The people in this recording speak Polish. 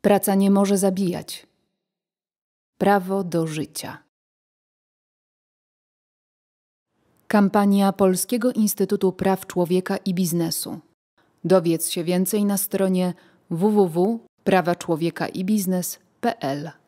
Praca nie może zabijać. Prawo do życia. Kampania Polskiego Instytutu Praw Człowieka i Biznesu. Dowiedz się więcej na stronie www.prawaczłowiekaibiznes.pl